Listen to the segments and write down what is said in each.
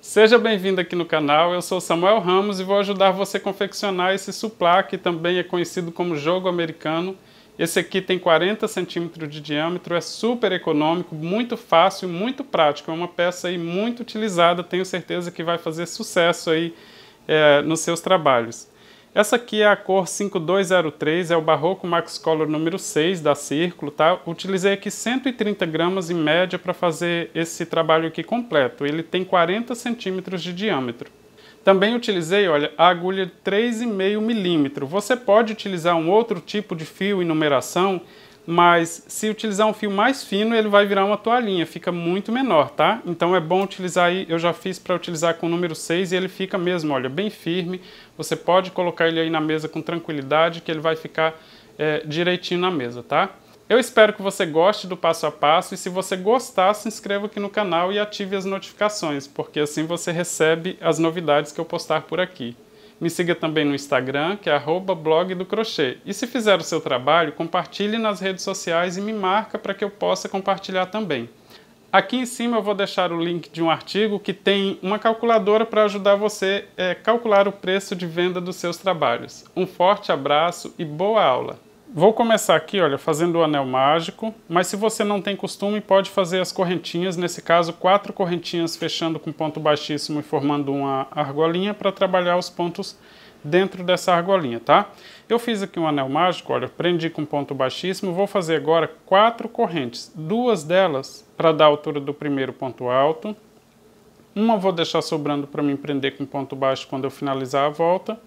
Seja bem-vindo aqui no canal, eu sou Samuel Ramos e vou ajudar você a confeccionar esse suplá, que também é conhecido como jogo americano. Esse aqui tem 40 centímetros de diâmetro, é super econômico, muito fácil, muito prático. É uma peça aí muito utilizada, tenho certeza que vai fazer sucesso aí é, nos seus trabalhos. Essa aqui é a cor 5203, é o Barroco Max Color número 6 da Círculo, tá? Utilizei aqui 130 gramas em média para fazer esse trabalho aqui completo. Ele tem 40 centímetros de diâmetro. Também utilizei, olha, a agulha 3,5 milímetro. Você pode utilizar um outro tipo de fio e numeração, mas se utilizar um fio mais fino, ele vai virar uma toalhinha, fica muito menor, tá? Então é bom utilizar aí, eu já fiz para utilizar com o número 6 e ele fica mesmo, olha, bem firme. Você pode colocar ele aí na mesa com tranquilidade que ele vai ficar é, direitinho na mesa, tá? Eu espero que você goste do passo a passo e se você gostar, se inscreva aqui no canal e ative as notificações, porque assim você recebe as novidades que eu postar por aqui. Me siga também no Instagram, que é blog do crochê. E se fizer o seu trabalho, compartilhe nas redes sociais e me marca para que eu possa compartilhar também. Aqui em cima eu vou deixar o link de um artigo que tem uma calculadora para ajudar você a eh, é, calcular o preço de venda dos seus trabalhos. Um forte abraço e boa aula! Vou começar aqui, olha, fazendo o anel mágico, mas se você não tem costume, pode fazer as correntinhas, nesse caso quatro correntinhas fechando com ponto baixíssimo e formando uma argolinha para trabalhar os pontos dentro dessa argolinha, tá? Eu fiz aqui um anel mágico, olha, prendi com ponto baixíssimo, vou fazer agora quatro correntes, duas delas para dar a altura do primeiro ponto alto, uma vou deixar sobrando para me prender com ponto baixo quando eu finalizar a volta,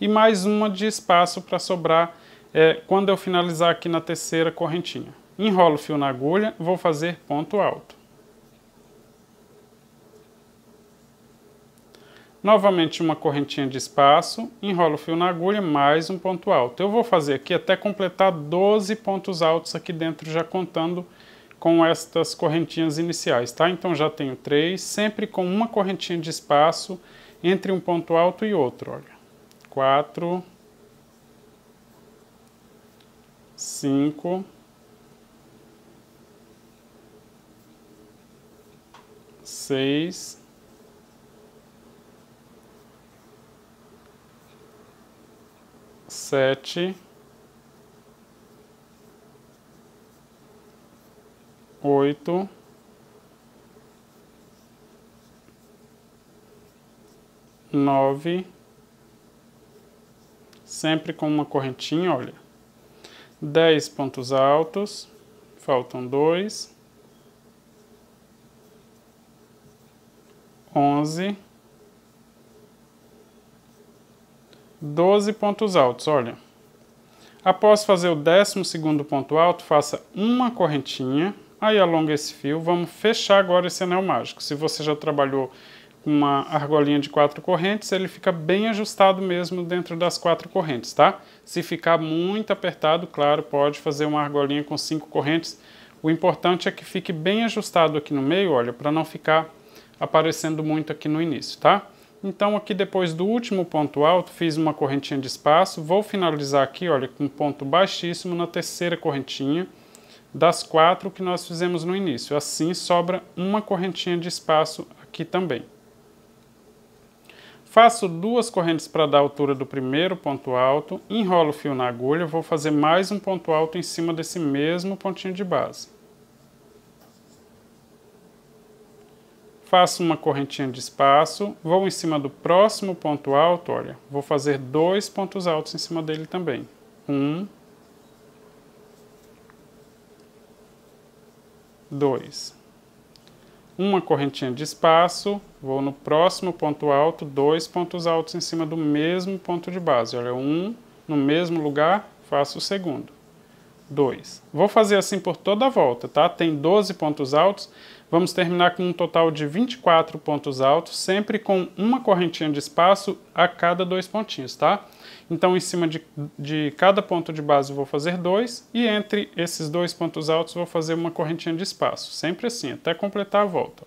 e mais uma de espaço para sobrar é, quando eu finalizar aqui na terceira correntinha. Enrolo o fio na agulha, vou fazer ponto alto. Novamente uma correntinha de espaço, enrolo o fio na agulha, mais um ponto alto. Eu vou fazer aqui até completar 12 pontos altos aqui dentro, já contando com estas correntinhas iniciais, tá? Então já tenho três, sempre com uma correntinha de espaço entre um ponto alto e outro, olha. Quatro, cinco, seis, sete, oito, nove, sempre com uma correntinha, olha. 10 pontos altos, faltam 2, 11, 12 pontos altos, olha. Após fazer o 12 ponto alto, faça uma correntinha, aí alonga esse fio, vamos fechar agora esse anel mágico. Se você já trabalhou uma argolinha de quatro correntes, ele fica bem ajustado mesmo dentro das quatro correntes, tá? Se ficar muito apertado, claro, pode fazer uma argolinha com cinco correntes. O importante é que fique bem ajustado aqui no meio, olha, para não ficar aparecendo muito aqui no início, tá? Então aqui depois do último ponto alto, fiz uma correntinha de espaço, vou finalizar aqui, olha, com um ponto baixíssimo na terceira correntinha das quatro que nós fizemos no início. Assim sobra uma correntinha de espaço aqui também. Faço duas correntes para dar a altura do primeiro ponto alto, enrolo o fio na agulha, vou fazer mais um ponto alto em cima desse mesmo pontinho de base. Faço uma correntinha de espaço, vou em cima do próximo ponto alto, olha, vou fazer dois pontos altos em cima dele também. Um, dois uma correntinha de espaço, vou no próximo ponto alto, dois pontos altos em cima do mesmo ponto de base. Olha, um no mesmo lugar, faço o segundo. Dois. Vou fazer assim por toda a volta, tá? Tem 12 pontos altos. Vamos terminar com um total de 24 pontos altos, sempre com uma correntinha de espaço a cada dois pontinhos, tá? Então, em cima de, de cada ponto de base, vou fazer dois, e entre esses dois pontos altos, vou fazer uma correntinha de espaço, sempre assim, até completar a volta.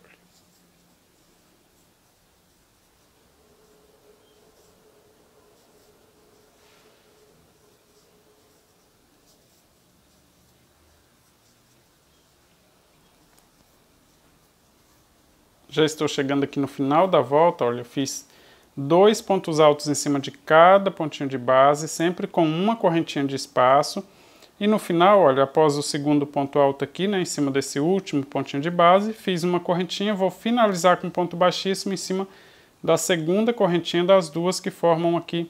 Já estou chegando aqui no final da volta, olha, eu fiz dois pontos altos em cima de cada pontinho de base, sempre com uma correntinha de espaço. E no final, olha, após o segundo ponto alto aqui, né, em cima desse último pontinho de base, fiz uma correntinha, vou finalizar com um ponto baixíssimo em cima da segunda correntinha das duas que formam aqui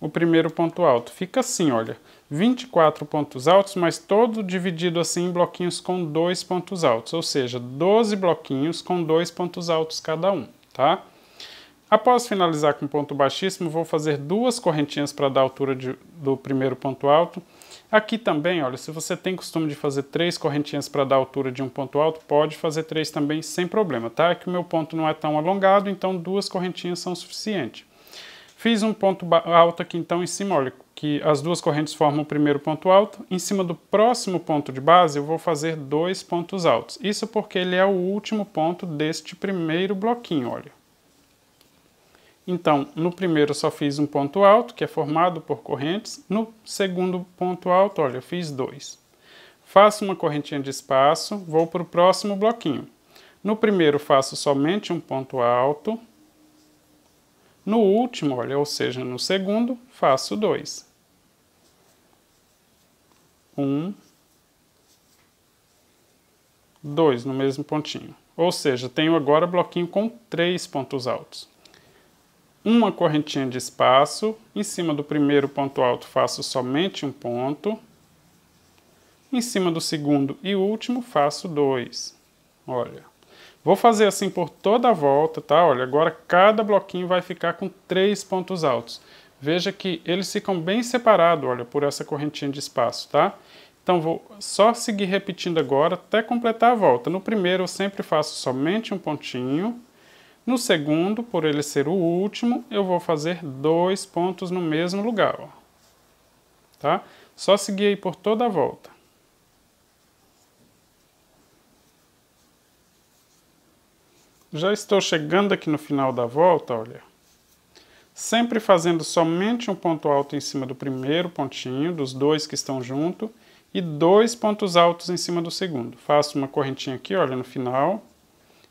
o primeiro ponto alto. Fica assim, olha, 24 pontos altos, mas todo dividido assim em bloquinhos com dois pontos altos, ou seja, 12 bloquinhos com dois pontos altos cada um, tá? Após finalizar com ponto baixíssimo, vou fazer duas correntinhas para dar altura de, do primeiro ponto alto. Aqui também, olha, se você tem costume de fazer três correntinhas para dar altura de um ponto alto, pode fazer três também sem problema, tá? É que o meu ponto não é tão alongado, então duas correntinhas são suficiente. Fiz um ponto alto aqui então em cima, olha, que as duas correntes formam o primeiro ponto alto. Em cima do próximo ponto de base, eu vou fazer dois pontos altos. Isso porque ele é o último ponto deste primeiro bloquinho, olha. Então, no primeiro eu só fiz um ponto alto, que é formado por correntes. No segundo ponto alto, olha, eu fiz dois. Faço uma correntinha de espaço, vou para o próximo bloquinho. No primeiro faço somente um ponto alto. No último, olha, ou seja, no segundo, faço dois. Um, dois no mesmo pontinho. Ou seja, tenho agora bloquinho com três pontos altos uma correntinha de espaço, em cima do primeiro ponto alto faço somente um ponto, em cima do segundo e último faço dois. Olha, vou fazer assim por toda a volta, tá? Olha, agora cada bloquinho vai ficar com três pontos altos. Veja que eles ficam bem separados, olha, por essa correntinha de espaço, tá? Então vou só seguir repetindo agora até completar a volta. No primeiro eu sempre faço somente um pontinho, no segundo, por ele ser o último, eu vou fazer dois pontos no mesmo lugar. Ó. Tá? Só seguir aí por toda a volta. Já estou chegando aqui no final da volta, olha. Sempre fazendo somente um ponto alto em cima do primeiro pontinho, dos dois que estão junto, e dois pontos altos em cima do segundo. Faço uma correntinha aqui, olha, no final,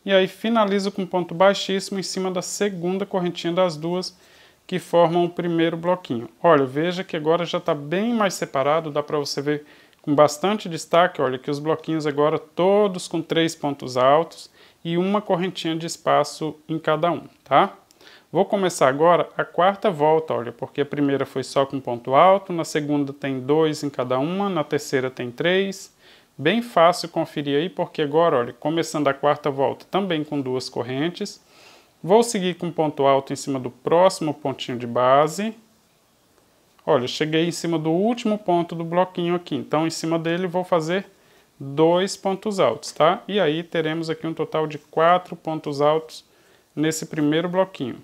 e aí finalizo com um ponto baixíssimo em cima da segunda correntinha das duas que formam o primeiro bloquinho. Olha, veja que agora já está bem mais separado, dá para você ver com bastante destaque, olha, que os bloquinhos agora todos com três pontos altos e uma correntinha de espaço em cada um, tá? Vou começar agora a quarta volta, olha, porque a primeira foi só com ponto alto, na segunda tem dois em cada uma, na terceira tem três, Bem fácil conferir aí, porque agora, olha, começando a quarta volta também com duas correntes, vou seguir com ponto alto em cima do próximo pontinho de base. Olha, cheguei em cima do último ponto do bloquinho aqui, então em cima dele vou fazer dois pontos altos, tá? E aí teremos aqui um total de quatro pontos altos nesse primeiro bloquinho.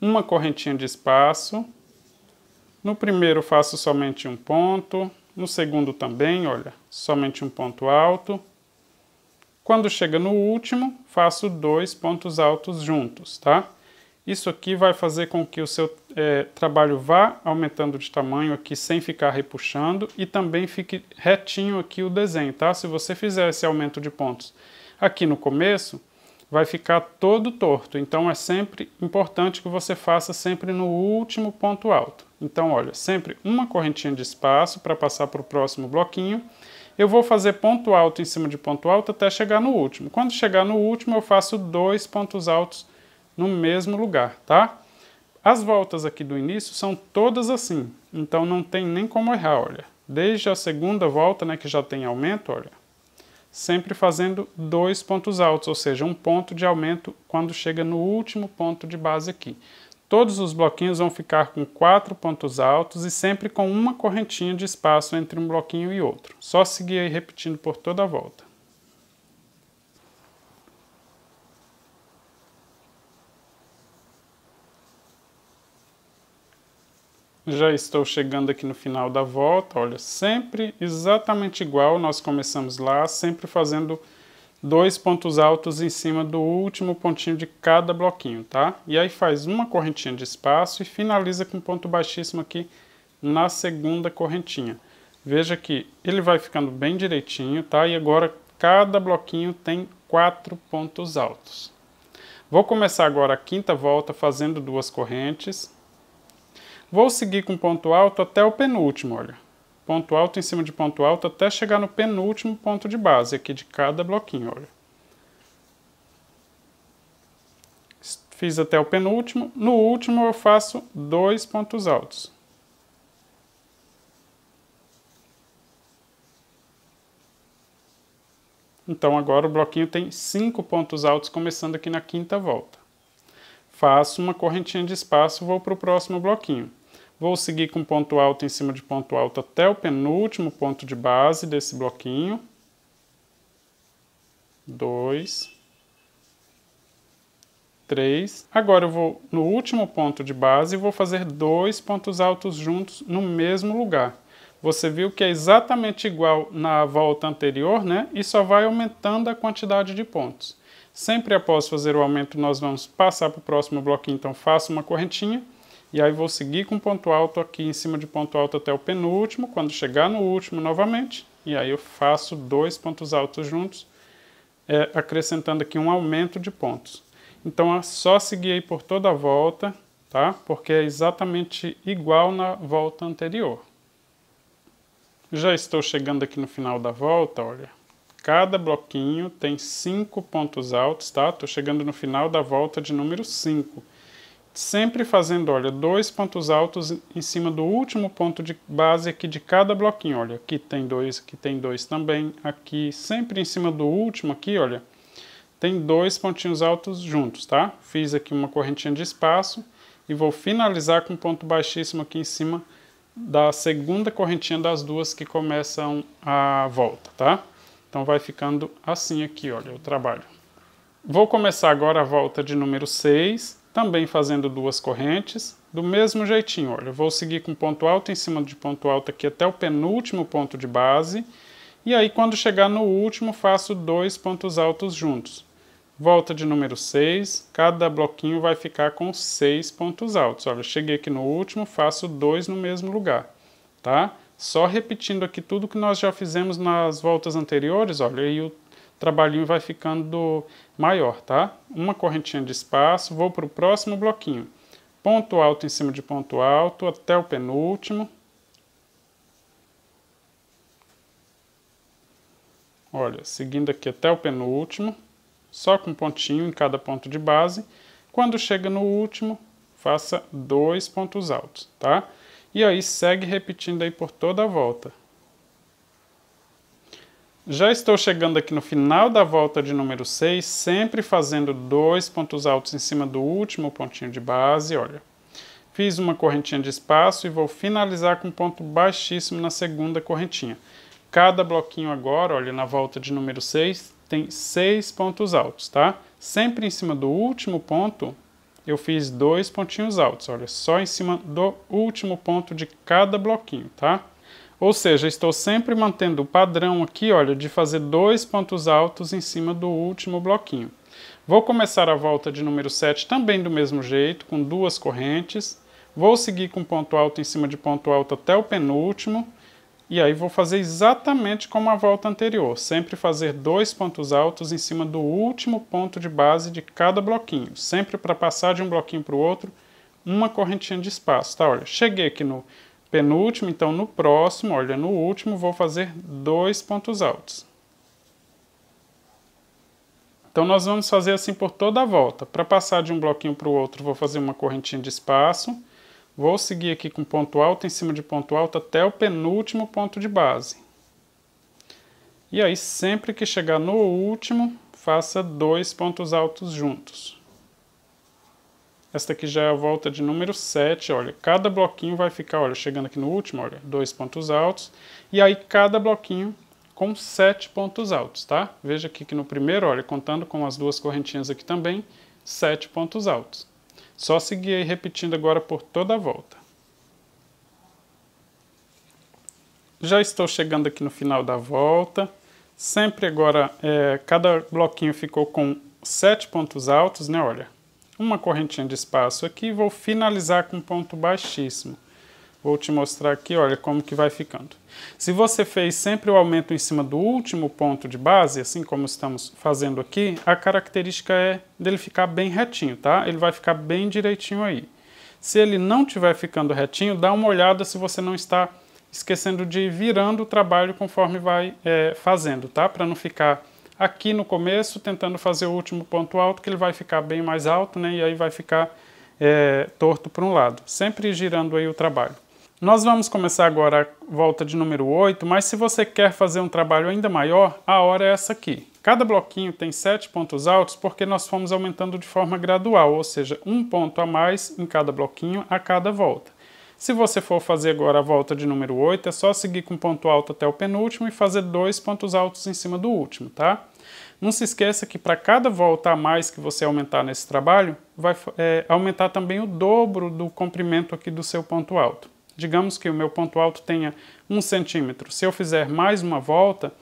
Uma correntinha de espaço. No primeiro faço somente um ponto, no segundo também, olha, somente um ponto alto. Quando chega no último, faço dois pontos altos juntos, tá? Isso aqui vai fazer com que o seu é, trabalho vá aumentando de tamanho aqui sem ficar repuxando e também fique retinho aqui o desenho, tá? Se você fizer esse aumento de pontos aqui no começo, vai ficar todo torto. Então é sempre importante que você faça sempre no último ponto alto. Então, olha, sempre uma correntinha de espaço para passar para o próximo bloquinho. Eu vou fazer ponto alto em cima de ponto alto até chegar no último. Quando chegar no último, eu faço dois pontos altos no mesmo lugar, tá? As voltas aqui do início são todas assim, então não tem nem como errar, olha. Desde a segunda volta, né, que já tem aumento, olha, sempre fazendo dois pontos altos, ou seja, um ponto de aumento quando chega no último ponto de base aqui. Todos os bloquinhos vão ficar com quatro pontos altos e sempre com uma correntinha de espaço entre um bloquinho e outro. Só seguir aí repetindo por toda a volta. Já estou chegando aqui no final da volta, olha, sempre exatamente igual, nós começamos lá, sempre fazendo dois pontos altos em cima do último pontinho de cada bloquinho, tá? E aí faz uma correntinha de espaço e finaliza com um ponto baixíssimo aqui na segunda correntinha. Veja que ele vai ficando bem direitinho, tá? E agora cada bloquinho tem quatro pontos altos. Vou começar agora a quinta volta fazendo duas correntes. Vou seguir com ponto alto até o penúltimo, olha ponto alto em cima de ponto alto até chegar no penúltimo ponto de base aqui de cada bloquinho, olha. Fiz até o penúltimo, no último eu faço dois pontos altos. Então agora o bloquinho tem cinco pontos altos começando aqui na quinta volta. Faço uma correntinha de espaço, vou para o próximo bloquinho. Vou seguir com ponto alto em cima de ponto alto até o penúltimo ponto de base desse bloquinho. Dois. Três. Agora eu vou no último ponto de base e vou fazer dois pontos altos juntos no mesmo lugar. Você viu que é exatamente igual na volta anterior, né? E só vai aumentando a quantidade de pontos. Sempre após fazer o aumento, nós vamos passar para o próximo bloquinho, então faça uma correntinha e aí vou seguir com ponto alto aqui em cima de ponto alto até o penúltimo, quando chegar no último novamente, e aí eu faço dois pontos altos juntos, é, acrescentando aqui um aumento de pontos. Então é só seguir aí por toda a volta, tá? Porque é exatamente igual na volta anterior. Já estou chegando aqui no final da volta, olha. Cada bloquinho tem cinco pontos altos, tá? Estou chegando no final da volta de número 5 sempre fazendo, olha, dois pontos altos em cima do último ponto de base aqui de cada bloquinho, olha, aqui tem dois, aqui tem dois também, aqui sempre em cima do último aqui, olha, tem dois pontinhos altos juntos, tá? Fiz aqui uma correntinha de espaço e vou finalizar com um ponto baixíssimo aqui em cima da segunda correntinha das duas que começam a volta, tá? Então vai ficando assim aqui, olha, o trabalho. Vou começar agora a volta de número 6, também fazendo duas correntes, do mesmo jeitinho, olha, eu vou seguir com ponto alto em cima de ponto alto aqui até o penúltimo ponto de base, e aí quando chegar no último faço dois pontos altos juntos. Volta de número 6, cada bloquinho vai ficar com seis pontos altos. Olha, cheguei aqui no último, faço dois no mesmo lugar, tá? Só repetindo aqui tudo que nós já fizemos nas voltas anteriores, olha, e o trabalhinho vai ficando maior, tá? Uma correntinha de espaço, vou para o próximo bloquinho. Ponto alto em cima de ponto alto até o penúltimo. Olha, seguindo aqui até o penúltimo, só com um pontinho em cada ponto de base. Quando chega no último, faça dois pontos altos, tá? E aí segue repetindo aí por toda a volta. Já estou chegando aqui no final da volta de número 6, sempre fazendo dois pontos altos em cima do último pontinho de base, olha. Fiz uma correntinha de espaço e vou finalizar com um ponto baixíssimo na segunda correntinha. Cada bloquinho agora, olha, na volta de número 6, tem seis pontos altos, tá? Sempre em cima do último ponto, eu fiz dois pontinhos altos, olha, só em cima do último ponto de cada bloquinho, tá? Ou seja, estou sempre mantendo o padrão aqui, olha, de fazer dois pontos altos em cima do último bloquinho. Vou começar a volta de número 7 também do mesmo jeito, com duas correntes. Vou seguir com ponto alto em cima de ponto alto até o penúltimo. E aí vou fazer exatamente como a volta anterior, sempre fazer dois pontos altos em cima do último ponto de base de cada bloquinho, sempre para passar de um bloquinho para o outro, uma correntinha de espaço, tá? Olha, cheguei aqui no penúltimo, então no próximo, olha, no último vou fazer dois pontos altos. Então nós vamos fazer assim por toda a volta. Para passar de um bloquinho para o outro, vou fazer uma correntinha de espaço. Vou seguir aqui com ponto alto em cima de ponto alto até o penúltimo ponto de base. E aí sempre que chegar no último, faça dois pontos altos juntos. Esta aqui já é a volta de número 7, olha, cada bloquinho vai ficar, olha, chegando aqui no último, olha, dois pontos altos, e aí cada bloquinho com sete pontos altos, tá? Veja aqui que no primeiro, olha, contando com as duas correntinhas aqui também, sete pontos altos. Só seguir aí repetindo agora por toda a volta. Já estou chegando aqui no final da volta. Sempre agora, é, cada bloquinho ficou com sete pontos altos, né? Olha, uma correntinha de espaço aqui e vou finalizar com um ponto baixíssimo. Vou te mostrar aqui, olha como que vai ficando. Se você fez sempre o aumento em cima do último ponto de base, assim como estamos fazendo aqui, a característica é dele ficar bem retinho, tá? Ele vai ficar bem direitinho aí. Se ele não estiver ficando retinho, dá uma olhada se você não está esquecendo de ir virando o trabalho conforme vai é, fazendo, tá? Para não ficar aqui no começo, tentando fazer o último ponto alto, que ele vai ficar bem mais alto, né? E aí vai ficar é, torto para um lado, sempre girando aí o trabalho. Nós vamos começar agora a volta de número 8, mas se você quer fazer um trabalho ainda maior, a hora é essa aqui. Cada bloquinho tem 7 pontos altos porque nós fomos aumentando de forma gradual, ou seja, um ponto a mais em cada bloquinho a cada volta. Se você for fazer agora a volta de número 8, é só seguir com ponto alto até o penúltimo e fazer dois pontos altos em cima do último, tá? Não se esqueça que para cada volta a mais que você aumentar nesse trabalho, vai é, aumentar também o dobro do comprimento aqui do seu ponto alto. Digamos que o meu ponto alto tenha 1 centímetro. Se eu fizer mais uma volta,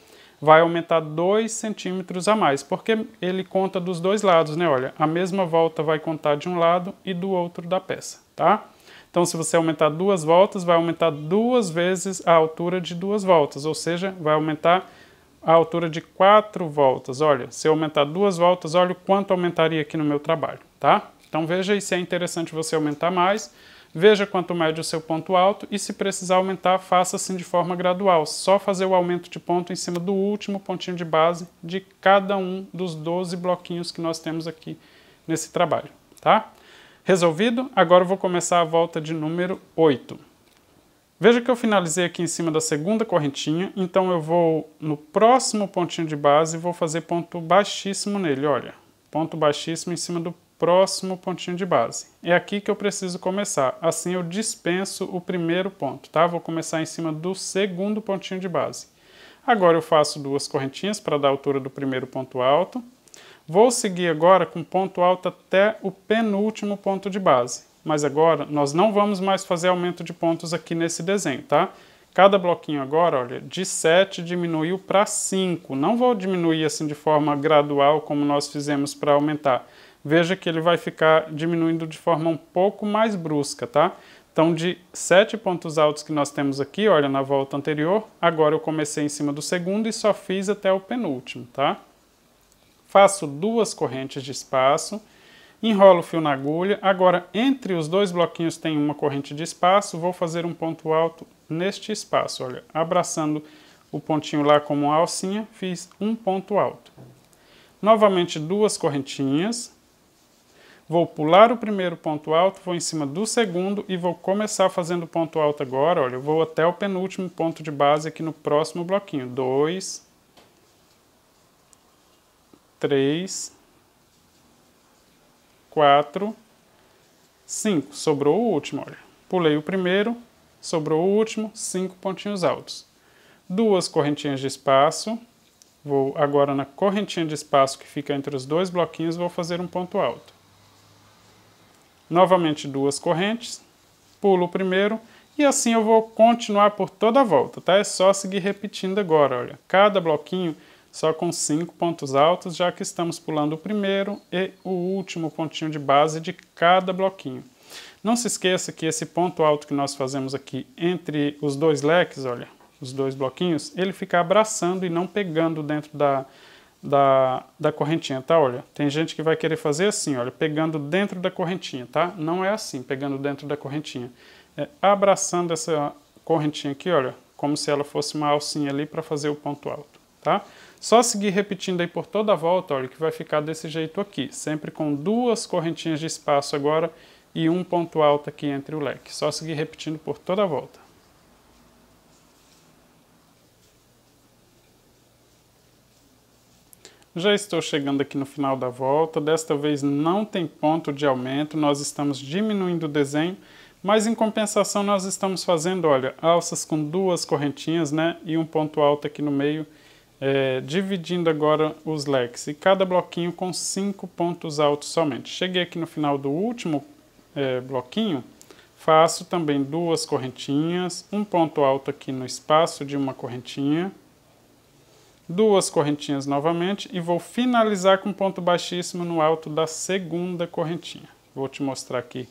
vai aumentar 2 centímetros a mais, porque ele conta dos dois lados, né? Olha, a mesma volta vai contar de um lado e do outro da peça, tá? Então, se você aumentar duas voltas, vai aumentar duas vezes a altura de duas voltas, ou seja, vai aumentar a altura de quatro voltas. Olha, se eu aumentar duas voltas, olha o quanto aumentaria aqui no meu trabalho, tá? Então veja aí se é interessante você aumentar mais, veja quanto mede o seu ponto alto e se precisar aumentar, faça assim de forma gradual. Só fazer o aumento de ponto em cima do último pontinho de base de cada um dos 12 bloquinhos que nós temos aqui nesse trabalho, tá? Resolvido, agora eu vou começar a volta de número 8. Veja que eu finalizei aqui em cima da segunda correntinha, então eu vou no próximo pontinho de base e vou fazer ponto baixíssimo nele, olha. Ponto baixíssimo em cima do próximo pontinho de base. É aqui que eu preciso começar, assim eu dispenso o primeiro ponto, tá? Vou começar em cima do segundo pontinho de base. Agora eu faço duas correntinhas para dar a altura do primeiro ponto alto, Vou seguir agora com ponto alto até o penúltimo ponto de base. Mas agora nós não vamos mais fazer aumento de pontos aqui nesse desenho, tá? Cada bloquinho agora, olha, de 7 diminuiu para 5. Não vou diminuir assim de forma gradual como nós fizemos para aumentar. Veja que ele vai ficar diminuindo de forma um pouco mais brusca, tá? Então, de sete pontos altos que nós temos aqui, olha, na volta anterior, agora eu comecei em cima do segundo e só fiz até o penúltimo, tá? faço duas correntes de espaço, enrolo o fio na agulha. Agora, entre os dois bloquinhos tem uma corrente de espaço, vou fazer um ponto alto neste espaço, olha, abraçando o pontinho lá como uma alcinha, fiz um ponto alto. Novamente duas correntinhas, vou pular o primeiro ponto alto, vou em cima do segundo e vou começar fazendo ponto alto agora, olha, vou até o penúltimo ponto de base aqui no próximo bloquinho, dois, três, quatro, cinco. Sobrou o último, olha. Pulei o primeiro, sobrou o último, cinco pontinhos altos. Duas correntinhas de espaço. Vou agora na correntinha de espaço que fica entre os dois bloquinhos, vou fazer um ponto alto. Novamente duas correntes, pulo o primeiro e assim eu vou continuar por toda a volta, tá? É só seguir repetindo agora, olha. Cada bloquinho só com cinco pontos altos, já que estamos pulando o primeiro e o último pontinho de base de cada bloquinho. Não se esqueça que esse ponto alto que nós fazemos aqui entre os dois leques, olha, os dois bloquinhos, ele fica abraçando e não pegando dentro da, da, da correntinha, tá? Olha, tem gente que vai querer fazer assim, olha, pegando dentro da correntinha, tá? Não é assim, pegando dentro da correntinha. É abraçando essa correntinha aqui, olha, como se ela fosse uma alcinha ali para fazer o ponto alto, tá? Só seguir repetindo aí por toda a volta, olha, que vai ficar desse jeito aqui, sempre com duas correntinhas de espaço agora e um ponto alto aqui entre o leque. Só seguir repetindo por toda a volta. Já estou chegando aqui no final da volta, desta vez não tem ponto de aumento, nós estamos diminuindo o desenho, mas em compensação nós estamos fazendo, olha, alças com duas correntinhas, né, e um ponto alto aqui no meio, é, dividindo agora os leques e cada bloquinho com cinco pontos altos somente. Cheguei aqui no final do último é, bloquinho, faço também duas correntinhas, um ponto alto aqui no espaço de uma correntinha, duas correntinhas novamente e vou finalizar com um ponto baixíssimo no alto da segunda correntinha. Vou te mostrar aqui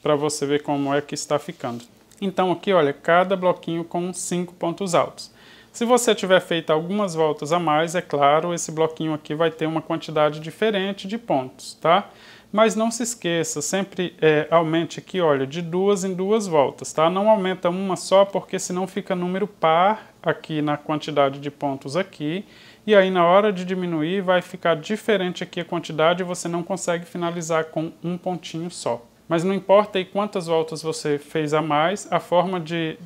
para você ver como é que está ficando. Então aqui, olha, cada bloquinho com cinco pontos altos. Se você tiver feito algumas voltas a mais, é claro, esse bloquinho aqui vai ter uma quantidade diferente de pontos, tá? Mas não se esqueça, sempre é, aumente aqui, olha, de duas em duas voltas, tá? Não aumenta uma só, porque senão fica número par aqui na quantidade de pontos aqui, e aí na hora de diminuir vai ficar diferente aqui a quantidade e você não consegue finalizar com um pontinho só. Mas não importa aí quantas voltas você fez a mais, a forma de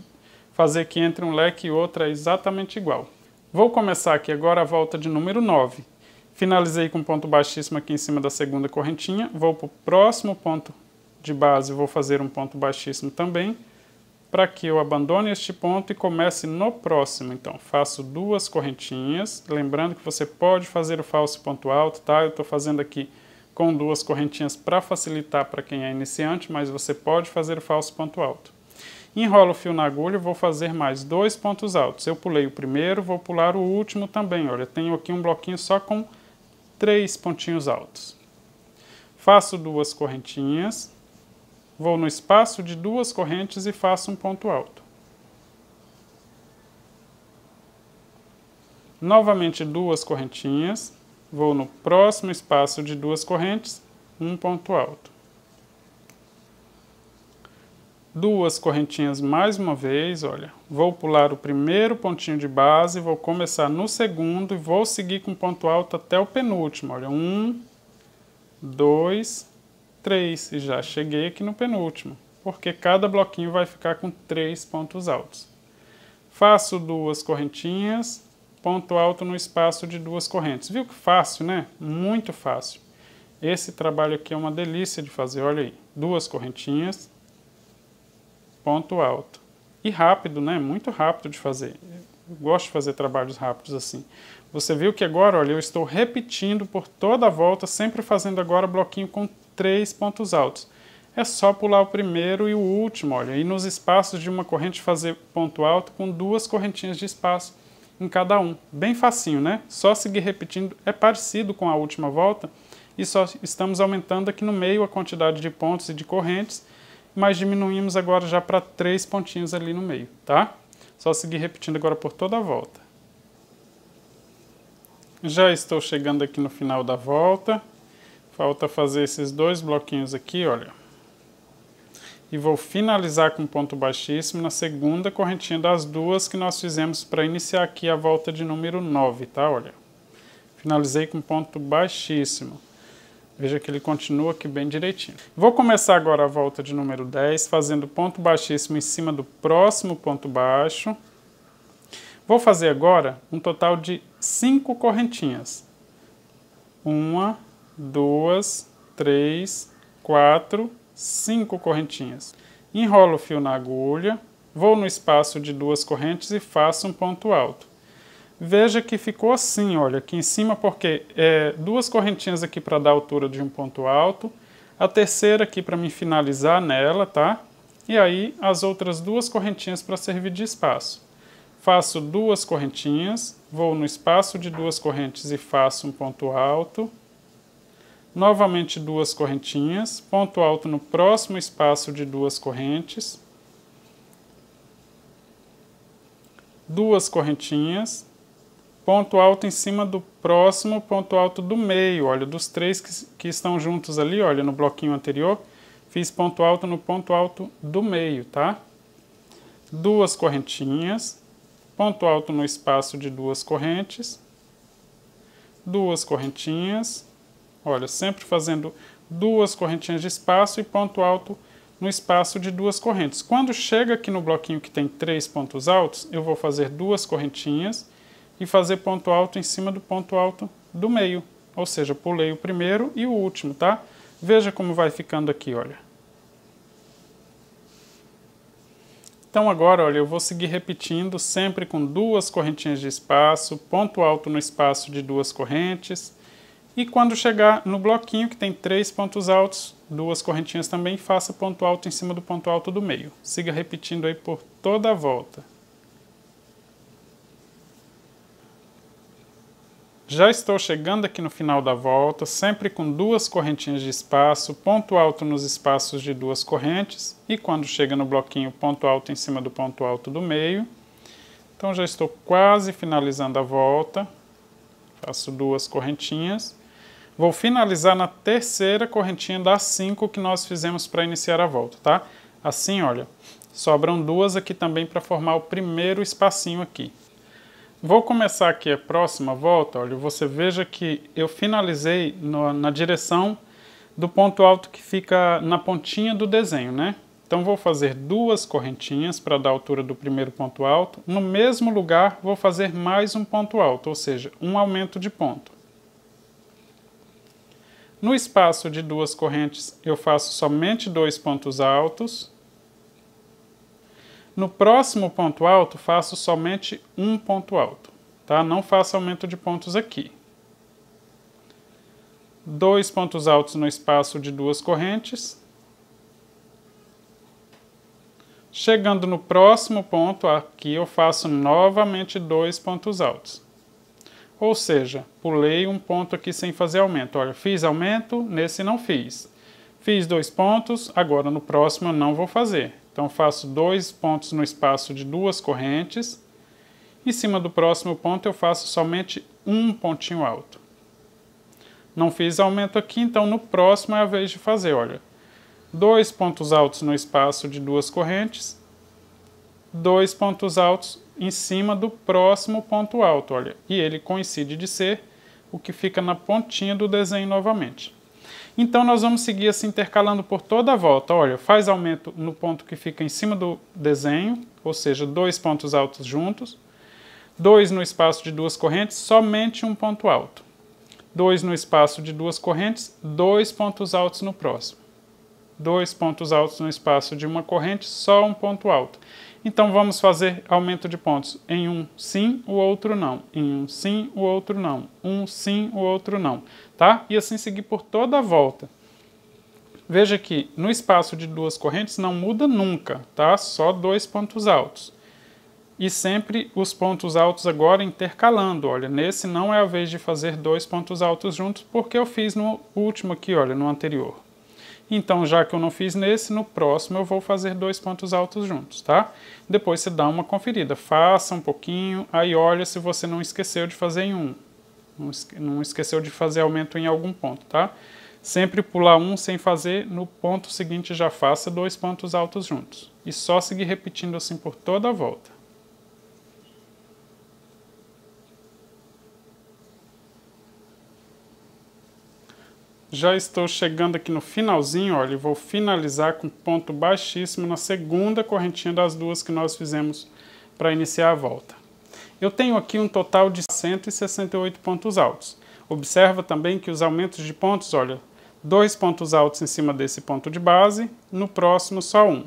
fazer que entre um leque e outro é exatamente igual. Vou começar aqui agora a volta de número 9. Finalizei com ponto baixíssimo aqui em cima da segunda correntinha, vou para o próximo ponto de base, vou fazer um ponto baixíssimo também, para que eu abandone este ponto e comece no próximo. Então, faço duas correntinhas, lembrando que você pode fazer o falso ponto alto, tá? Eu estou fazendo aqui com duas correntinhas para facilitar para quem é iniciante, mas você pode fazer o falso ponto alto. Enrolo o fio na agulha e vou fazer mais dois pontos altos. Eu pulei o primeiro, vou pular o último também. Olha, tenho aqui um bloquinho só com três pontinhos altos. Faço duas correntinhas, vou no espaço de duas correntes e faço um ponto alto. Novamente duas correntinhas, vou no próximo espaço de duas correntes, um ponto alto duas correntinhas mais uma vez, olha. Vou pular o primeiro pontinho de base, vou começar no segundo e vou seguir com ponto alto até o penúltimo, olha. Um, dois, três. E já cheguei aqui no penúltimo, porque cada bloquinho vai ficar com três pontos altos. Faço duas correntinhas, ponto alto no espaço de duas correntes. Viu que fácil, né? Muito fácil. Esse trabalho aqui é uma delícia de fazer, olha aí. Duas correntinhas, ponto alto. E rápido, né? Muito rápido de fazer. Eu gosto de fazer trabalhos rápidos assim. Você viu que agora, olha, eu estou repetindo por toda a volta, sempre fazendo agora bloquinho com três pontos altos. É só pular o primeiro e o último, olha. E nos espaços de uma corrente fazer ponto alto com duas correntinhas de espaço em cada um. Bem facinho, né? Só seguir repetindo. É parecido com a última volta e só estamos aumentando aqui no meio a quantidade de pontos e de correntes mas diminuímos agora já para três pontinhos ali no meio, tá? Só seguir repetindo agora por toda a volta. Já estou chegando aqui no final da volta. Falta fazer esses dois bloquinhos aqui, olha. E vou finalizar com ponto baixíssimo na segunda correntinha das duas que nós fizemos para iniciar aqui a volta de número 9, tá? Olha. Finalizei com ponto baixíssimo. Veja que ele continua aqui bem direitinho. Vou começar agora a volta de número 10, fazendo ponto baixíssimo em cima do próximo ponto baixo. Vou fazer agora um total de 5 correntinhas. Uma, duas, três, quatro, cinco correntinhas. Enrolo o fio na agulha, vou no espaço de duas correntes e faço um ponto alto veja que ficou assim, olha, aqui em cima, porque é, duas correntinhas aqui para dar altura de um ponto alto, a terceira aqui para me finalizar nela, tá? E aí as outras duas correntinhas para servir de espaço. Faço duas correntinhas, vou no espaço de duas correntes e faço um ponto alto. Novamente duas correntinhas, ponto alto no próximo espaço de duas correntes. Duas correntinhas, ponto alto em cima do próximo ponto alto do meio, olha, dos três que, que estão juntos ali, olha, no bloquinho anterior, fiz ponto alto no ponto alto do meio, tá? Duas correntinhas, ponto alto no espaço de duas correntes, duas correntinhas, olha, sempre fazendo duas correntinhas de espaço e ponto alto no espaço de duas correntes. Quando chega aqui no bloquinho que tem três pontos altos, eu vou fazer duas correntinhas, e fazer ponto alto em cima do ponto alto do meio. Ou seja, pulei o primeiro e o último, tá? Veja como vai ficando aqui, olha. Então agora, olha, eu vou seguir repetindo sempre com duas correntinhas de espaço, ponto alto no espaço de duas correntes. E quando chegar no bloquinho que tem três pontos altos, duas correntinhas também, faça ponto alto em cima do ponto alto do meio. Siga repetindo aí por toda a volta. Já estou chegando aqui no final da volta, sempre com duas correntinhas de espaço, ponto alto nos espaços de duas correntes e quando chega no bloquinho, ponto alto em cima do ponto alto do meio. Então já estou quase finalizando a volta, faço duas correntinhas. Vou finalizar na terceira correntinha das cinco que nós fizemos para iniciar a volta, tá? Assim, olha, sobram duas aqui também para formar o primeiro espacinho aqui. Vou começar aqui a próxima volta, olha, você veja que eu finalizei no, na direção do ponto alto que fica na pontinha do desenho, né? Então vou fazer duas correntinhas para dar a altura do primeiro ponto alto. No mesmo lugar vou fazer mais um ponto alto, ou seja, um aumento de ponto. No espaço de duas correntes eu faço somente dois pontos altos no próximo ponto alto, faço somente um ponto alto, tá? Não faço aumento de pontos aqui. Dois pontos altos no espaço de duas correntes. Chegando no próximo ponto, aqui eu faço novamente dois pontos altos. Ou seja, pulei um ponto aqui sem fazer aumento. Olha, fiz aumento, nesse não fiz. Fiz dois pontos, agora no próximo eu não vou fazer. Então faço dois pontos no espaço de duas correntes. Em cima do próximo ponto eu faço somente um pontinho alto. Não fiz aumento aqui, então no próximo é a vez de fazer, olha. Dois pontos altos no espaço de duas correntes. Dois pontos altos em cima do próximo ponto alto, olha. E ele coincide de ser o que fica na pontinha do desenho novamente. Então nós vamos seguir assim intercalando por toda a volta. Olha, faz aumento no ponto que fica em cima do desenho, ou seja, dois pontos altos juntos. Dois no espaço de duas correntes, somente um ponto alto. Dois no espaço de duas correntes, dois pontos altos no próximo. Dois pontos altos no espaço de uma corrente, só um ponto alto. Então vamos fazer aumento de pontos. Em um sim, o outro não. Em um sim, o outro não. Um sim, o outro não. Tá? E assim seguir por toda a volta. Veja que no espaço de duas correntes não muda nunca, tá? Só dois pontos altos. E sempre os pontos altos agora intercalando, olha. Nesse não é a vez de fazer dois pontos altos juntos, porque eu fiz no último aqui, olha, no anterior. Então, já que eu não fiz nesse, no próximo eu vou fazer dois pontos altos juntos, tá? Depois você dá uma conferida, faça um pouquinho, aí olha se você não esqueceu de fazer em um. Não, não esqueceu de fazer aumento em algum ponto, tá? Sempre pular um sem fazer, no ponto seguinte já faça dois pontos altos juntos. E só seguir repetindo assim por toda a volta. Já estou chegando aqui no finalzinho, olha, e vou finalizar com ponto baixíssimo na segunda correntinha das duas que nós fizemos para iniciar a volta. Eu tenho aqui um total de 168 pontos altos. Observa também que os aumentos de pontos, olha, dois pontos altos em cima desse ponto de base, no próximo só um.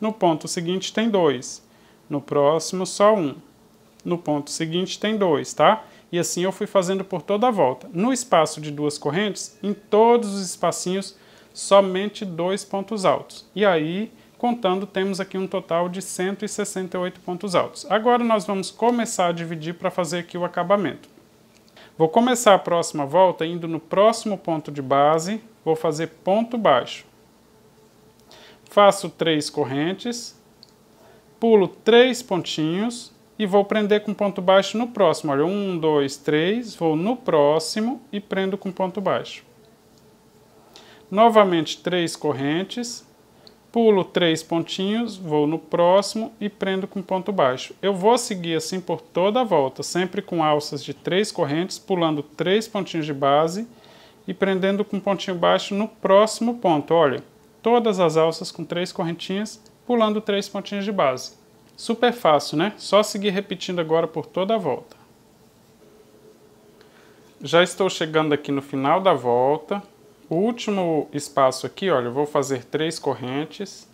No ponto seguinte tem dois, no próximo só um, no ponto seguinte tem dois, tá? E assim eu fui fazendo por toda a volta. No espaço de duas correntes, em todos os espacinhos, somente dois pontos altos. E aí, contando, temos aqui um total de 168 pontos altos. Agora nós vamos começar a dividir para fazer aqui o acabamento. Vou começar a próxima volta indo no próximo ponto de base, vou fazer ponto baixo. Faço três correntes, pulo três pontinhos, e vou prender com ponto baixo no próximo. Olha, um, dois, três, vou no próximo e prendo com ponto baixo. Novamente três correntes, pulo três pontinhos, vou no próximo e prendo com ponto baixo. Eu vou seguir assim por toda a volta, sempre com alças de três correntes, pulando três pontinhos de base e prendendo com pontinho baixo no próximo ponto. Olha, todas as alças com três correntinhas, pulando três pontinhos de base. Super fácil, né? Só seguir repetindo agora por toda a volta. Já estou chegando aqui no final da volta. O último espaço aqui, olha, eu vou fazer três correntes.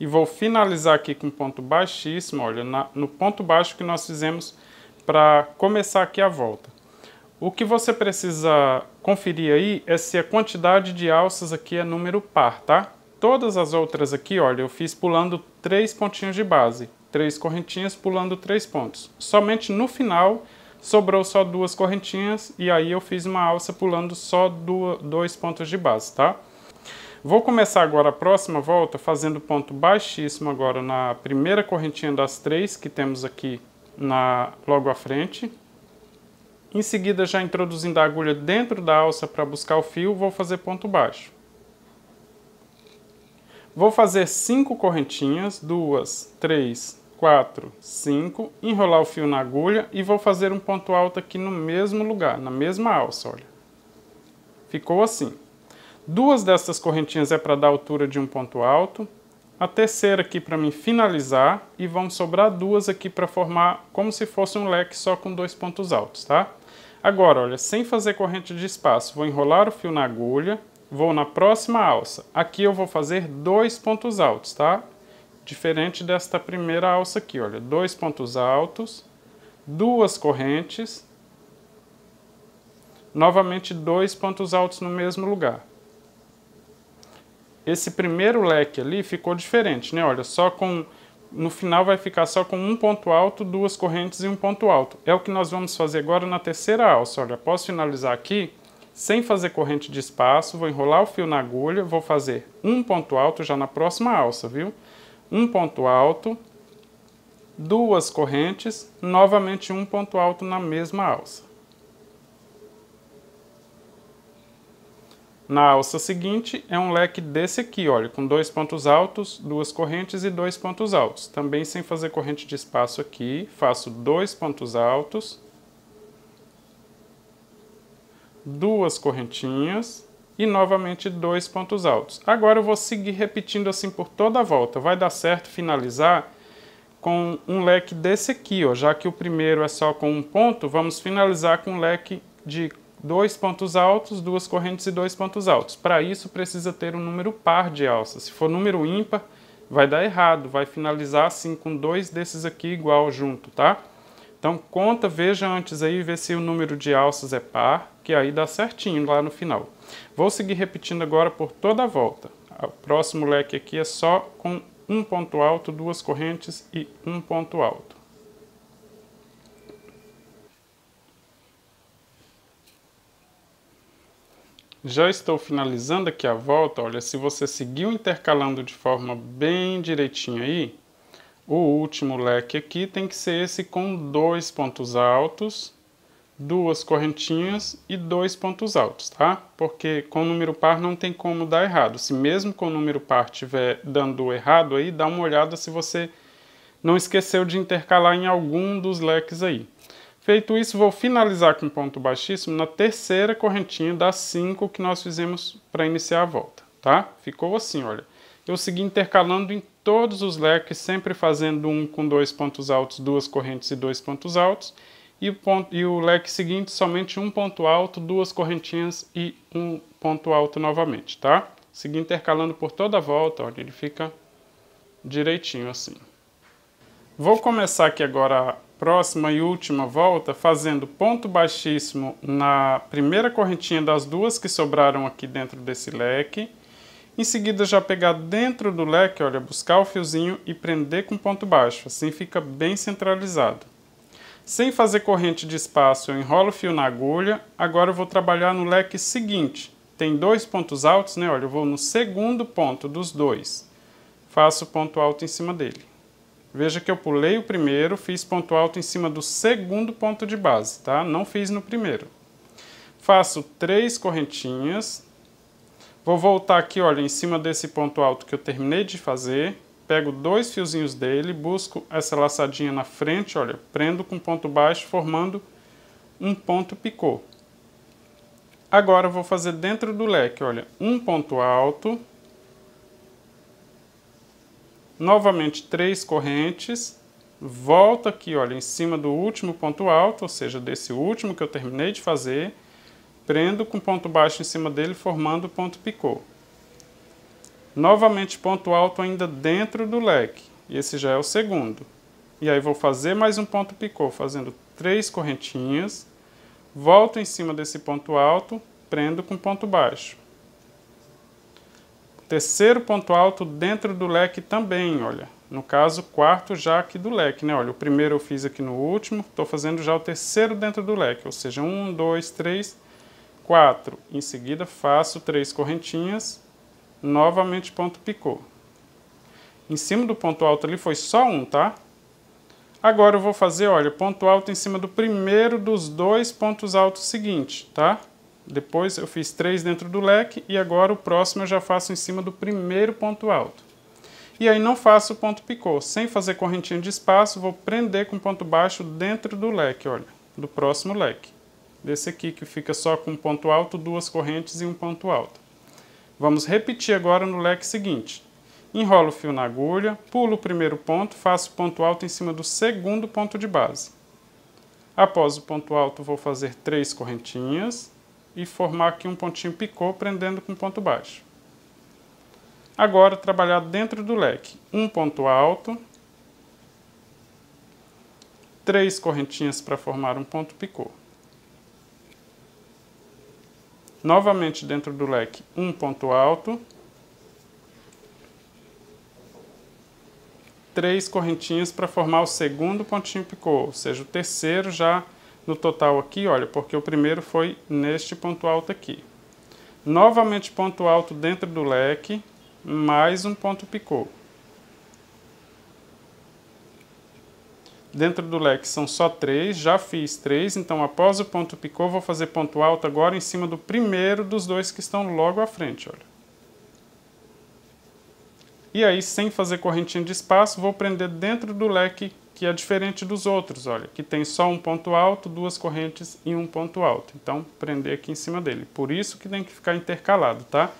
E vou finalizar aqui com ponto baixíssimo, olha, na, no ponto baixo que nós fizemos para começar aqui a volta. O que você precisa conferir aí é se a quantidade de alças aqui é número par, tá? Todas as outras aqui, olha, eu fiz pulando três pontinhos de base, três correntinhas pulando três pontos. Somente no final sobrou só duas correntinhas e aí eu fiz uma alça pulando só duas, dois pontos de base, tá? Vou começar agora a próxima volta fazendo ponto baixíssimo agora na primeira correntinha das três que temos aqui na logo à frente. Em seguida, já introduzindo a agulha dentro da alça para buscar o fio, vou fazer ponto baixo. Vou fazer cinco correntinhas, duas, três, quatro, cinco, enrolar o fio na agulha e vou fazer um ponto alto aqui no mesmo lugar, na mesma alça, olha. Ficou assim. Duas dessas correntinhas é para dar altura de um ponto alto, a terceira aqui para mim finalizar e vão sobrar duas aqui para formar como se fosse um leque só com dois pontos altos, tá? Agora, olha, sem fazer corrente de espaço, vou enrolar o fio na agulha, vou na próxima alça. Aqui eu vou fazer dois pontos altos, tá? Diferente desta primeira alça aqui, olha, dois pontos altos, duas correntes, novamente dois pontos altos no mesmo lugar. Esse primeiro leque ali ficou diferente, né? Olha, só com no final vai ficar só com um ponto alto, duas correntes e um ponto alto. É o que nós vamos fazer agora na terceira alça. Olha, posso finalizar aqui? Sem fazer corrente de espaço, vou enrolar o fio na agulha, vou fazer um ponto alto já na próxima alça, viu? Um ponto alto, duas correntes, novamente um ponto alto na mesma alça. Na alça seguinte é um leque desse aqui, olha, com dois pontos altos, duas correntes e dois pontos altos. Também sem fazer corrente de espaço aqui, faço dois pontos altos, duas correntinhas e novamente dois pontos altos. Agora eu vou seguir repetindo assim por toda a volta. Vai dar certo finalizar com um leque desse aqui, ó. Já que o primeiro é só com um ponto, vamos finalizar com um leque de dois pontos altos, duas correntes e dois pontos altos. Para isso precisa ter um número par de alças. Se for número ímpar, vai dar errado, vai finalizar assim com dois desses aqui igual junto, tá? Então conta, veja antes aí, vê se o número de alças é par, que aí dá certinho lá no final. Vou seguir repetindo agora por toda a volta. O próximo leque aqui é só com um ponto alto, duas correntes e um ponto alto. Já estou finalizando aqui a volta, olha, se você seguiu intercalando de forma bem direitinha aí, o último leque aqui tem que ser esse com dois pontos altos, duas correntinhas e dois pontos altos, tá? Porque com número par não tem como dar errado. Se mesmo com número par tiver dando errado aí, dá uma olhada se você não esqueceu de intercalar em algum dos leques aí. Feito isso, vou finalizar com ponto baixíssimo na terceira correntinha das cinco que nós fizemos para iniciar a volta, tá? Ficou assim, olha. Eu segui intercalando em todos os leques, sempre fazendo um com dois pontos altos, duas correntes e dois pontos altos, e o, ponto, e o leque seguinte somente um ponto alto, duas correntinhas e um ponto alto novamente, tá? Seguir intercalando por toda a volta, olha, ele fica direitinho assim. Vou começar aqui agora a próxima e última volta fazendo ponto baixíssimo na primeira correntinha das duas que sobraram aqui dentro desse leque em seguida, já pegar dentro do leque, olha, buscar o fiozinho e prender com ponto baixo, assim fica bem centralizado. Sem fazer corrente de espaço, eu enrolo o fio na agulha. Agora eu vou trabalhar no leque seguinte. Tem dois pontos altos, né? Olha, eu vou no segundo ponto dos dois. Faço ponto alto em cima dele. Veja que eu pulei o primeiro, fiz ponto alto em cima do segundo ponto de base, tá? Não fiz no primeiro. Faço três correntinhas, Vou voltar aqui, olha, em cima desse ponto alto que eu terminei de fazer, pego dois fiozinhos dele, busco essa laçadinha na frente, olha, prendo com ponto baixo, formando um ponto picô. Agora vou fazer dentro do leque, olha, um ponto alto, novamente três correntes, volta aqui, olha, em cima do último ponto alto, ou seja, desse último que eu terminei de fazer, prendo com ponto baixo em cima dele, formando ponto picô. Novamente ponto alto ainda dentro do leque, esse já é o segundo. E aí vou fazer mais um ponto picô, fazendo três correntinhas, volto em cima desse ponto alto, prendo com ponto baixo. Terceiro ponto alto dentro do leque também, olha. No caso, quarto já aqui do leque, né? Olha, o primeiro eu fiz aqui no último, estou fazendo já o terceiro dentro do leque, ou seja, um, dois, três, 4. Em seguida, faço três correntinhas, novamente ponto picô. Em cima do ponto alto ali foi só um, tá? Agora eu vou fazer, olha, ponto alto em cima do primeiro dos dois pontos altos seguintes, tá? Depois eu fiz três dentro do leque e agora o próximo eu já faço em cima do primeiro ponto alto. E aí não faço ponto picô. Sem fazer correntinha de espaço, vou prender com ponto baixo dentro do leque, olha, do próximo leque desse aqui, que fica só com um ponto alto, duas correntes e um ponto alto. Vamos repetir agora no leque seguinte. Enrolo o fio na agulha, pulo o primeiro ponto, faço ponto alto em cima do segundo ponto de base. Após o ponto alto, vou fazer três correntinhas e formar aqui um pontinho picô prendendo com ponto baixo. Agora, trabalhar dentro do leque. Um ponto alto, três correntinhas para formar um ponto picô novamente dentro do leque um ponto alto, três correntinhas para formar o segundo pontinho picô, ou seja, o terceiro já no total aqui, olha, porque o primeiro foi neste ponto alto aqui. Novamente ponto alto dentro do leque, mais um ponto picô. Dentro do leque são só três, já fiz três, então após o ponto picô vou fazer ponto alto agora em cima do primeiro dos dois que estão logo à frente, olha. E aí, sem fazer correntinha de espaço, vou prender dentro do leque que é diferente dos outros, olha, que tem só um ponto alto, duas correntes e um ponto alto. Então, prender aqui em cima dele. Por isso que tem que ficar intercalado, tá?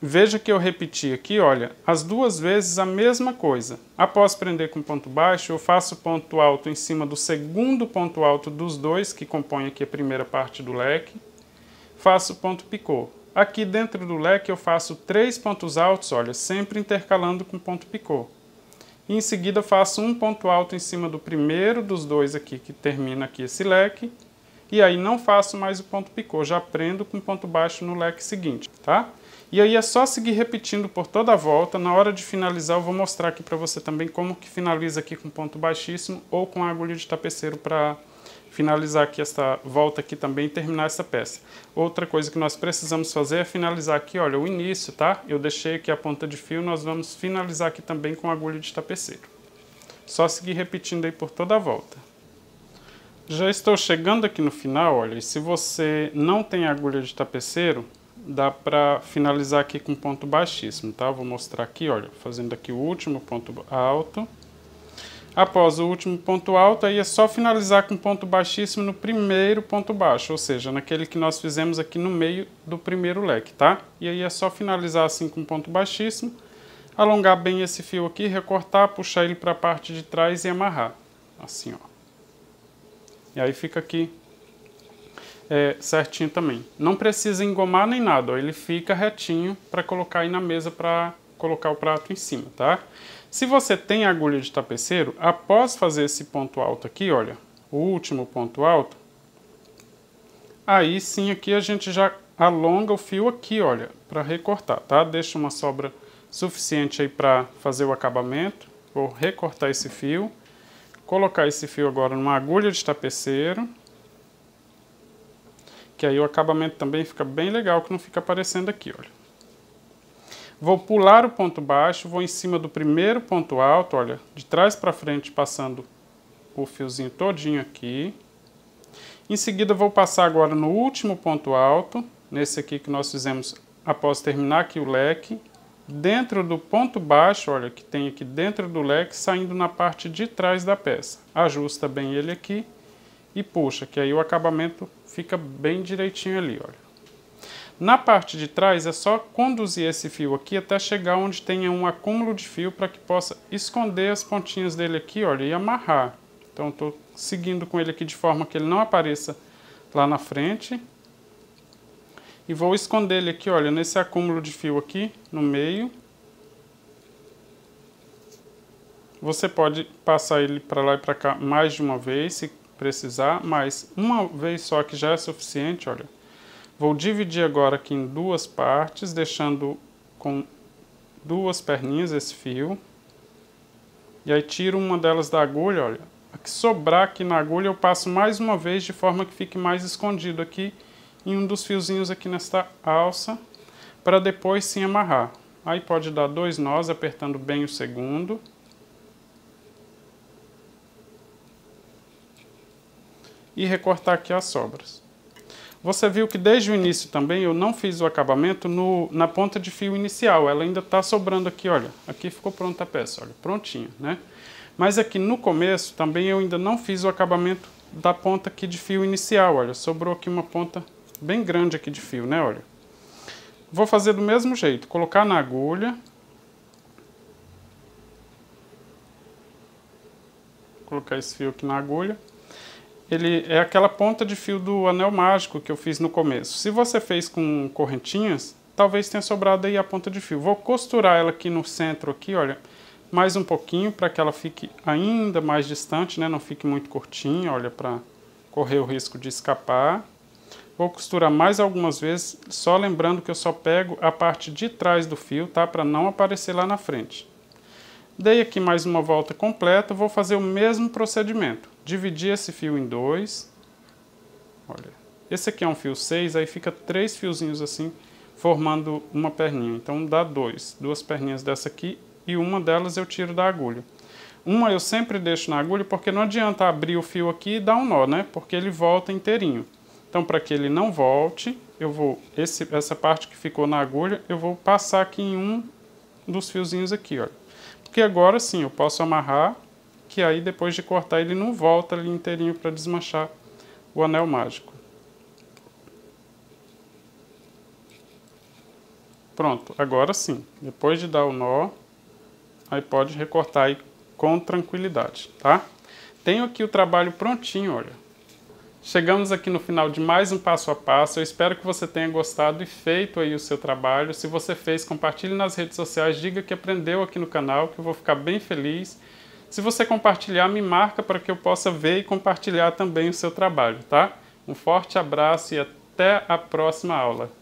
Veja que eu repeti aqui, olha, as duas vezes a mesma coisa. Após prender com ponto baixo, eu faço ponto alto em cima do segundo ponto alto dos dois, que compõem aqui a primeira parte do leque. Faço ponto picô. Aqui dentro do leque eu faço três pontos altos, olha, sempre intercalando com ponto picô. E em seguida faço um ponto alto em cima do primeiro dos dois aqui, que termina aqui esse leque. E aí não faço mais o ponto picô, já prendo com ponto baixo no leque seguinte, tá? E aí é só seguir repetindo por toda a volta. Na hora de finalizar, eu vou mostrar aqui para você também como que finaliza aqui com ponto baixíssimo ou com agulha de tapeceiro para finalizar aqui esta volta aqui também e terminar essa peça. Outra coisa que nós precisamos fazer é finalizar aqui, olha, o início, tá? Eu deixei aqui a ponta de fio, nós vamos finalizar aqui também com agulha de tapeceiro. Só seguir repetindo aí por toda a volta. Já estou chegando aqui no final, olha, e se você não tem agulha de tapeceiro, dá para finalizar aqui com ponto baixíssimo, tá? Vou mostrar aqui, olha, fazendo aqui o último ponto alto. Após o último ponto alto, aí é só finalizar com ponto baixíssimo no primeiro ponto baixo, ou seja, naquele que nós fizemos aqui no meio do primeiro leque, tá? E aí é só finalizar assim com ponto baixíssimo, alongar bem esse fio aqui, recortar, puxar ele para a parte de trás e amarrar, assim, ó. E aí fica aqui é, certinho também. Não precisa engomar nem nada, ó, ele fica retinho para colocar aí na mesa para colocar o prato em cima, tá? Se você tem agulha de tapeceiro, após fazer esse ponto alto aqui, olha, o último ponto alto, aí sim aqui a gente já alonga o fio aqui, olha, para recortar, tá? Deixa uma sobra suficiente aí para fazer o acabamento. Vou recortar esse fio, colocar esse fio agora numa agulha de tapeceiro que aí o acabamento também fica bem legal, que não fica aparecendo aqui, olha. Vou pular o ponto baixo, vou em cima do primeiro ponto alto, olha, de trás para frente, passando o fiozinho todinho aqui. Em seguida, vou passar agora no último ponto alto, nesse aqui que nós fizemos após terminar aqui o leque. Dentro do ponto baixo, olha, que tem aqui dentro do leque, saindo na parte de trás da peça. Ajusta bem ele aqui e puxa, que aí o acabamento Fica bem direitinho ali, olha. Na parte de trás é só conduzir esse fio aqui até chegar onde tenha um acúmulo de fio para que possa esconder as pontinhas dele aqui, olha, e amarrar. Então estou seguindo com ele aqui de forma que ele não apareça lá na frente. E vou esconder ele aqui, olha, nesse acúmulo de fio aqui no meio. Você pode passar ele para lá e para cá mais de uma vez, se precisar, mas uma vez só que já é suficiente, olha. Vou dividir agora aqui em duas partes, deixando com duas perninhas esse fio. E aí tiro uma delas da agulha, olha. A que sobrar aqui na agulha eu passo mais uma vez de forma que fique mais escondido aqui em um dos fiozinhos aqui nesta alça, para depois sim amarrar. Aí pode dar dois nós apertando bem o segundo. e recortar aqui as sobras. Você viu que desde o início também eu não fiz o acabamento no, na ponta de fio inicial, ela ainda está sobrando aqui, olha, aqui ficou pronta a peça, olha, prontinha, né? Mas aqui é no começo também eu ainda não fiz o acabamento da ponta aqui de fio inicial, olha, sobrou aqui uma ponta bem grande aqui de fio, né, olha. Vou fazer do mesmo jeito, colocar na agulha, colocar esse fio aqui na agulha, ele é aquela ponta de fio do anel mágico que eu fiz no começo. Se você fez com correntinhas, talvez tenha sobrado aí a ponta de fio. Vou costurar ela aqui no centro aqui, olha, mais um pouquinho para que ela fique ainda mais distante, né? Não fique muito curtinha, olha, para correr o risco de escapar. Vou costurar mais algumas vezes, só lembrando que eu só pego a parte de trás do fio, tá? Para não aparecer lá na frente. Dei aqui mais uma volta completa, vou fazer o mesmo procedimento dividir esse fio em dois. Olha, esse aqui é um fio 6, aí fica três fiozinhos assim, formando uma perninha. Então dá dois, duas perninhas dessa aqui e uma delas eu tiro da agulha. Uma eu sempre deixo na agulha porque não adianta abrir o fio aqui e dar um nó, né? Porque ele volta inteirinho. Então para que ele não volte, eu vou esse, essa parte que ficou na agulha, eu vou passar aqui em um dos fiozinhos aqui, olha. Porque agora sim, eu posso amarrar que aí depois de cortar ele não volta ali inteirinho para desmanchar o anel mágico. Pronto, agora sim, depois de dar o nó, aí pode recortar aí com tranquilidade, tá? Tenho aqui o trabalho prontinho, olha. Chegamos aqui no final de mais um passo a passo. Eu espero que você tenha gostado e feito aí o seu trabalho. Se você fez, compartilhe nas redes sociais, diga que aprendeu aqui no canal, que eu vou ficar bem feliz. Se você compartilhar, me marca para que eu possa ver e compartilhar também o seu trabalho, tá? Um forte abraço e até a próxima aula.